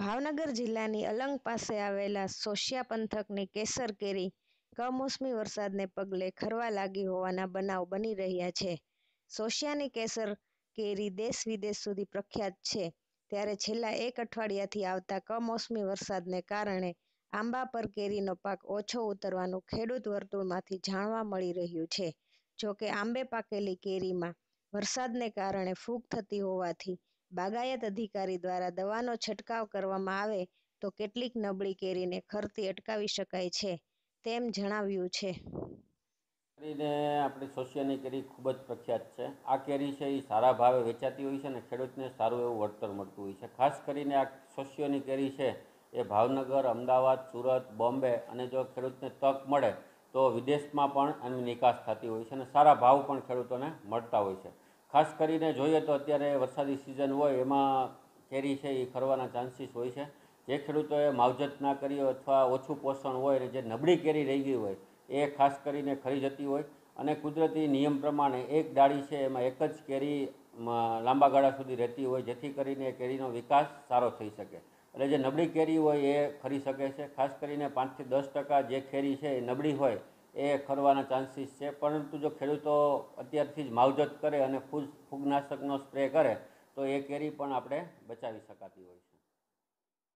ભાવનગર જિલ્લાની અલંગ પાસે આવેલા સોશિયા પંથકની કેસર કેરી કમોસમી વરસાદને પગલે ખરવા લાગી હોવાના બનાવ બની રહ્યા છે સોશિયાની કેસર કેરી દેશ વિદેશ સુધી પ્રખ્યાત છે ત્યારે છેલ્લા એક અઠવાડિયાથી આવતા કમોસમી વરસાદને કારણે આંબા પર કેરીનો પાક ઓછો ઉતરવાનું ખેડૂત વર્તુળમાંથી જાણવા મળી રહ્યું છે જોકે આંબે પાકેલી કેરીમાં વરસાદને કારણે ફૂગ થતી હોવાથી બાગાયત અધિકારી દ્વારા દવાનો છંટકાવ કરવામાં આવે તો કેટલીક નબળી કેરીને ખરતી અટકાવી શકાય છે તેમ જણાવ્યું છે કરીને આપણી સોશિયાની કેરી ખૂબ જ પ્રખ્યાત છે આ કેરી છે એ સારા ભાવે વેચાતી હોય છે અને ખેડૂતને સારું એવું વળતર મળતું હોય છે ખાસ કરીને આ સોશિયોની કેરી છે એ ભાવનગર અમદાવાદ સુરત બોમ્બે અને જો ખેડૂતને તક મળે તો વિદેશમાં પણ એની નિકાસ થતી હોય છે અને સારા ભાવ પણ ખેડૂતોને મળતા હોય છે ખાસ કરીને જોઈએ તો અત્યારે વરસાદી સિઝન હોય એમાં કેરી છે એ ખરવાના ચાન્સીસ હોય છે જે ખેડૂતોએ માવજત ના કરી અથવા ઓછું પોષણ હોય અને જે નબળી કેરી રહી ગઈ હોય એ ખાસ કરીને ખરી જતી હોય અને કુદરતી નિયમ પ્રમાણે એક ડાળી છે એમાં એક જ કેરી લાંબા ગાળા સુધી રહેતી હોય જેથી કરીને એ કેરીનો વિકાસ સારો થઈ શકે એટલે જે નબળી કેરી હોય એ ખરી શકે છે ખાસ કરીને પાંચથી દસ ટકા જે કેરી છે એ નબળી હોય એ ખરવાના ચાન્સીસ છે પરંતુ જો ખેડૂતો અત્યારથી જ માવજત કરે અને ફૂગ ફૂગનાશકનો સ્પ્રે કરે તો એ કેરી પણ આપણે બચાવી શકાતી હોય છે